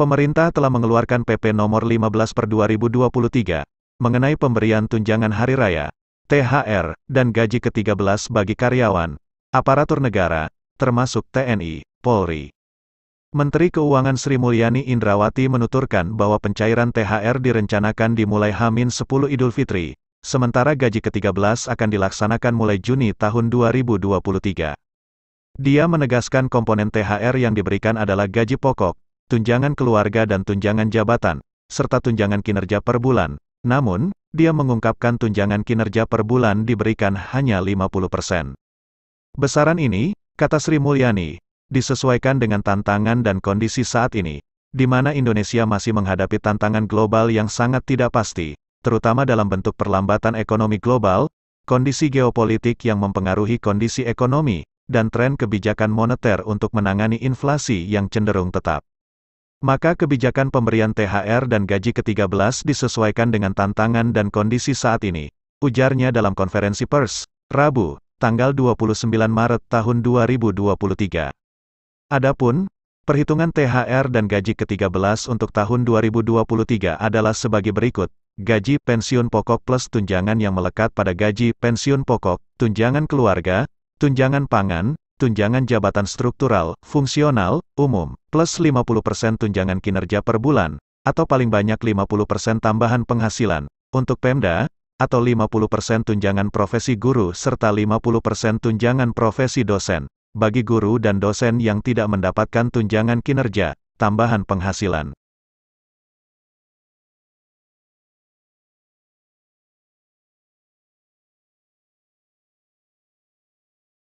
pemerintah telah mengeluarkan PP nomor 15 per 2023, mengenai pemberian tunjangan hari raya, THR, dan gaji ke-13 bagi karyawan, aparatur negara, termasuk TNI, Polri. Menteri Keuangan Sri Mulyani Indrawati menuturkan bahwa pencairan THR direncanakan dimulai Hamin 10 Idul Fitri, sementara gaji ke-13 akan dilaksanakan mulai Juni tahun 2023. Dia menegaskan komponen THR yang diberikan adalah gaji pokok, tunjangan keluarga dan tunjangan jabatan, serta tunjangan kinerja per bulan. Namun, dia mengungkapkan tunjangan kinerja per bulan diberikan hanya 50%. Besaran ini, kata Sri Mulyani, disesuaikan dengan tantangan dan kondisi saat ini, di mana Indonesia masih menghadapi tantangan global yang sangat tidak pasti, terutama dalam bentuk perlambatan ekonomi global, kondisi geopolitik yang mempengaruhi kondisi ekonomi, dan tren kebijakan moneter untuk menangani inflasi yang cenderung tetap. Maka kebijakan pemberian THR dan gaji ke-13 disesuaikan dengan tantangan dan kondisi saat ini, ujarnya dalam konferensi pers, Rabu, tanggal 29 Maret tahun 2023. Adapun, perhitungan THR dan gaji ke-13 untuk tahun 2023 adalah sebagai berikut, gaji pensiun pokok plus tunjangan yang melekat pada gaji pensiun pokok, tunjangan keluarga, tunjangan pangan, tunjangan jabatan struktural, fungsional, umum, plus 50% tunjangan kinerja per bulan, atau paling banyak 50% tambahan penghasilan, untuk Pemda, atau 50% tunjangan profesi guru serta 50% tunjangan profesi dosen, bagi guru dan dosen yang tidak mendapatkan tunjangan kinerja, tambahan penghasilan.